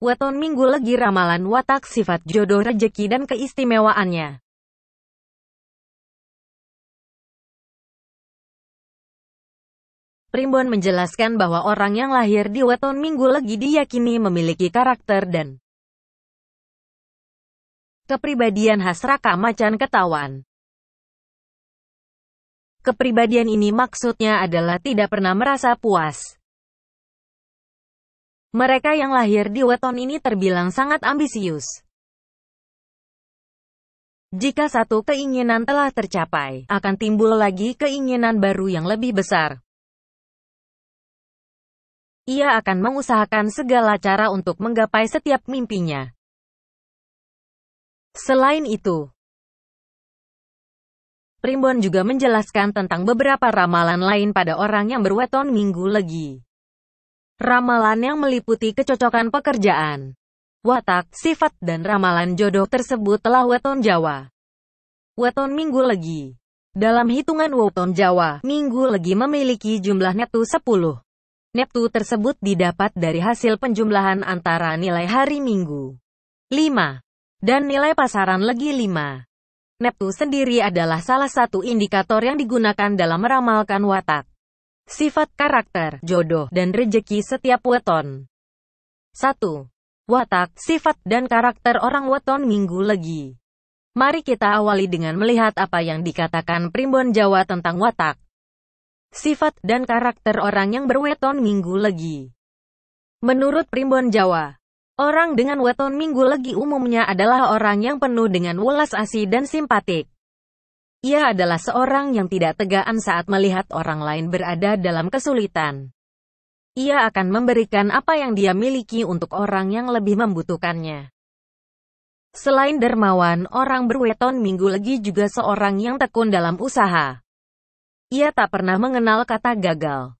Weton Minggu Legi Ramalan Watak Sifat Jodoh Rejeki dan Keistimewaannya Primbon menjelaskan bahwa orang yang lahir di Weton Minggu Legi diyakini memiliki karakter dan kepribadian khas Raka Macan Ketawan. Kepribadian ini maksudnya adalah tidak pernah merasa puas. Mereka yang lahir di weton ini terbilang sangat ambisius. Jika satu keinginan telah tercapai, akan timbul lagi keinginan baru yang lebih besar. Ia akan mengusahakan segala cara untuk menggapai setiap mimpinya. Selain itu, Primbon juga menjelaskan tentang beberapa ramalan lain pada orang yang berweton minggu legi. Ramalan yang meliputi kecocokan pekerjaan, watak, sifat, dan ramalan jodoh tersebut telah weton Jawa. Weton Minggu Legi Dalam hitungan weton Jawa, Minggu Legi memiliki jumlah neptu 10. Neptu tersebut didapat dari hasil penjumlahan antara nilai hari Minggu 5 dan nilai pasaran Legi 5. Neptu sendiri adalah salah satu indikator yang digunakan dalam meramalkan watak. Sifat karakter, jodoh, dan rejeki setiap weton. 1. Watak, sifat, dan karakter orang weton minggu legi. Mari kita awali dengan melihat apa yang dikatakan Primbon Jawa tentang watak, sifat, dan karakter orang yang berweton minggu legi. Menurut Primbon Jawa, orang dengan weton minggu legi umumnya adalah orang yang penuh dengan welas asih dan simpatik. Ia adalah seorang yang tidak tegaan saat melihat orang lain berada dalam kesulitan. Ia akan memberikan apa yang dia miliki untuk orang yang lebih membutuhkannya. Selain dermawan, orang berweton Minggu lagi juga seorang yang tekun dalam usaha. Ia tak pernah mengenal kata gagal.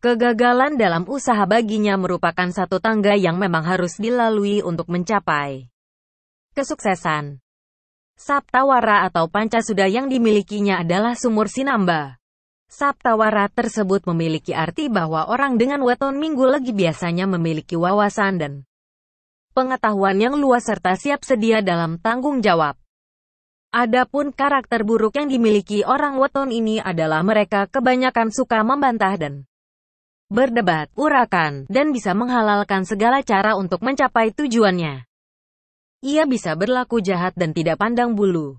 Kegagalan dalam usaha baginya merupakan satu tangga yang memang harus dilalui untuk mencapai kesuksesan. Saptawara atau Pancasuda yang dimilikinya adalah sumur Sinamba. Saptawara tersebut memiliki arti bahwa orang dengan weton minggu lagi biasanya memiliki wawasan dan pengetahuan yang luas serta siap sedia dalam tanggung jawab. Adapun karakter buruk yang dimiliki orang weton ini adalah mereka kebanyakan suka membantah dan berdebat, urakan, dan bisa menghalalkan segala cara untuk mencapai tujuannya. Ia bisa berlaku jahat dan tidak pandang bulu.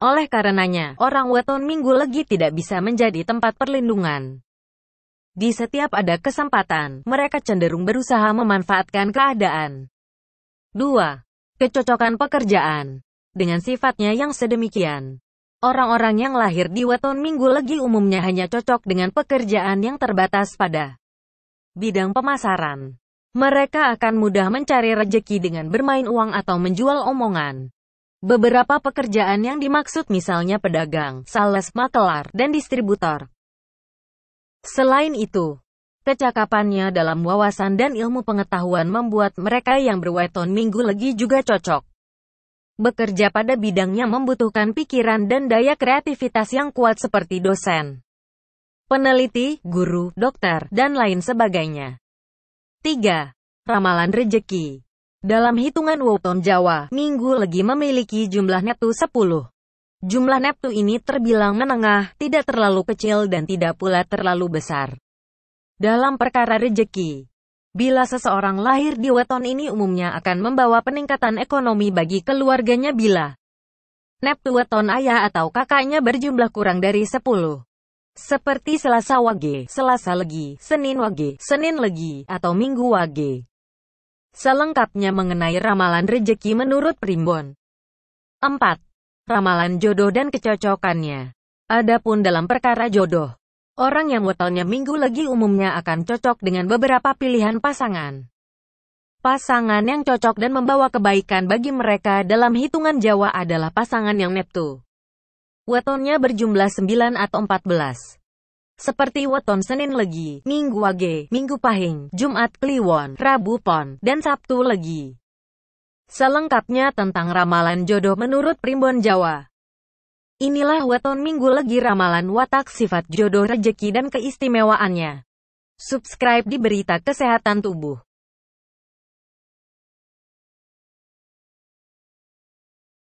Oleh karenanya, orang weton minggu legi tidak bisa menjadi tempat perlindungan. Di setiap ada kesempatan, mereka cenderung berusaha memanfaatkan keadaan. 2. Kecocokan pekerjaan Dengan sifatnya yang sedemikian, orang-orang yang lahir di weton minggu legi umumnya hanya cocok dengan pekerjaan yang terbatas pada bidang pemasaran. Mereka akan mudah mencari rejeki dengan bermain uang atau menjual omongan. Beberapa pekerjaan yang dimaksud misalnya pedagang, sales, makelar, dan distributor. Selain itu, kecakapannya dalam wawasan dan ilmu pengetahuan membuat mereka yang berweton minggu lagi juga cocok. Bekerja pada bidangnya membutuhkan pikiran dan daya kreativitas yang kuat seperti dosen, peneliti, guru, dokter, dan lain sebagainya. 3. Ramalan rejeki. Dalam hitungan Woton Jawa, Minggu Legi memiliki jumlah neptu 10. Jumlah neptu ini terbilang menengah, tidak terlalu kecil dan tidak pula terlalu besar. Dalam perkara rejeki, bila seseorang lahir di weton ini umumnya akan membawa peningkatan ekonomi bagi keluarganya bila neptu weton ayah atau kakaknya berjumlah kurang dari 10. Seperti Selasa Wage, Selasa Legi, Senin Wage, Senin Legi, atau Minggu Wage. Selengkapnya mengenai ramalan rejeki menurut Primbon. 4. Ramalan jodoh dan kecocokannya. Adapun dalam perkara jodoh, orang yang wetonnya Minggu Legi umumnya akan cocok dengan beberapa pilihan pasangan. Pasangan yang cocok dan membawa kebaikan bagi mereka dalam hitungan Jawa adalah pasangan yang Neptu. Wetonnya berjumlah 9 atau 14. Seperti weton Senin Legi, Minggu Wage, Minggu Pahing, Jumat Kliwon, Rabu Pon, dan Sabtu Legi. Selengkapnya tentang ramalan jodoh menurut Primbon Jawa. Inilah weton Minggu Legi ramalan watak sifat jodoh rejeki dan keistimewaannya. Subscribe di Berita Kesehatan Tubuh.